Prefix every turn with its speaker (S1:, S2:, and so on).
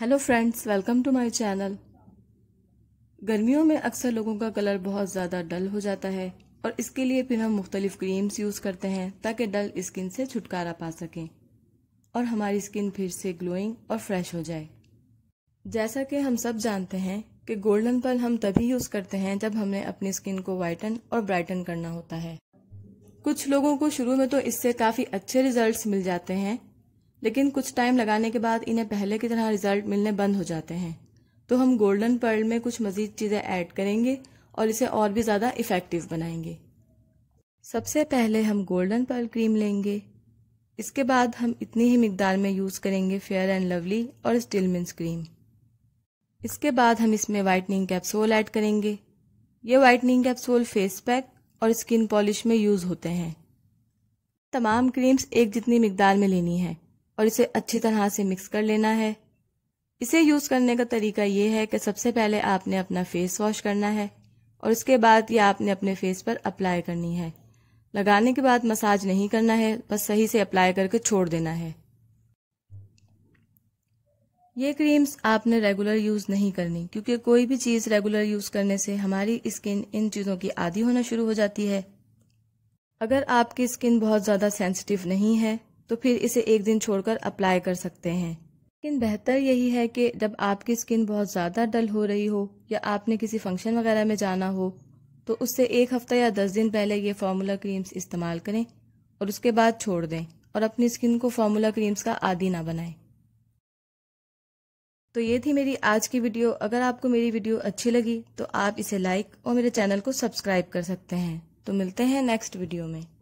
S1: hello friends welcome to my channel गर्मियों में अक्सर लोगों का कलर बहुत ज़्यादा डल हो जाता है और इसके लिए फिर हम मुख्तलिफ़ क्रीम्स यूज़ करते हैं ताकि डल स्किन से छुटकारा पा सकें और हमारी स्किन फिर से ग्लोइंग और फ्रेश हो जाए जैसा कि हम सब जानते हैं कि गोल्डन पल हम तभी यूज़ करते हैं जब हमें अपनी स्किन को वाइटन और ब्राइटन करना होता है कुछ लोगों को शुरू में तो इससे काफ़ी अच्छे रिजल्ट्स मिल जाते हैं लेकिन कुछ टाइम लगाने के बाद इन्हें पहले की तरह रिजल्ट मिलने बंद हो जाते हैं तो हम गोल्डन पर्ल में कुछ मज़ीद चीज़ें ऐड करेंगे और इसे और भी ज़्यादा इफ़ेक्टिव बनाएंगे सबसे पहले हम गोल्डन पर्ल क्रीम लेंगे इसके बाद हम इतनी ही मिकदार में यूज़ करेंगे फेयर एंड लवली और मिन्स क्रीम इसके बाद हम इसमें वाइटनिंग कैप्सूल ऐड करेंगे ये वाइटनिंग कैप्सूल फेस पैक और स्किन पॉलिश में यूज़ होते हैं तमाम क्रीम्स एक जितनी मकदार में लेनी है और इसे अच्छी तरह से मिक्स कर लेना है इसे यूज़ करने का तरीका यह है कि सबसे पहले आपने अपना फेस वॉश करना है और उसके बाद ये आपने अपने फेस पर अप्लाई करनी है लगाने के बाद मसाज नहीं करना है बस सही से अप्लाई करके छोड़ देना है ये क्रीम्स आपने रेगुलर यूज़ नहीं करनी क्योंकि कोई भी चीज़ रेगुलर यूज़ करने से हमारी स्किन इन चीज़ों की आदि होना शुरू हो जाती है अगर आपकी स्किन बहुत ज़्यादा सेंसिटिव नहीं है तो फिर इसे एक दिन छोड़कर अप्लाई कर सकते हैं लेकिन बेहतर यही है कि जब आपकी स्किन बहुत ज़्यादा डल हो रही हो या आपने किसी फंक्शन वगैरह में जाना हो तो उससे एक हफ्ता या दस दिन पहले ये फार्मूला क्रीम्स इस्तेमाल करें और उसके बाद छोड़ दें और अपनी स्किन को फार्मूला क्रीम्स का आदि ना बनाए तो ये थी मेरी आज की वीडियो अगर आपको मेरी वीडियो अच्छी लगी तो आप इसे लाइक और मेरे चैनल को सब्सक्राइब कर सकते हैं तो मिलते हैं नेक्स्ट वीडियो में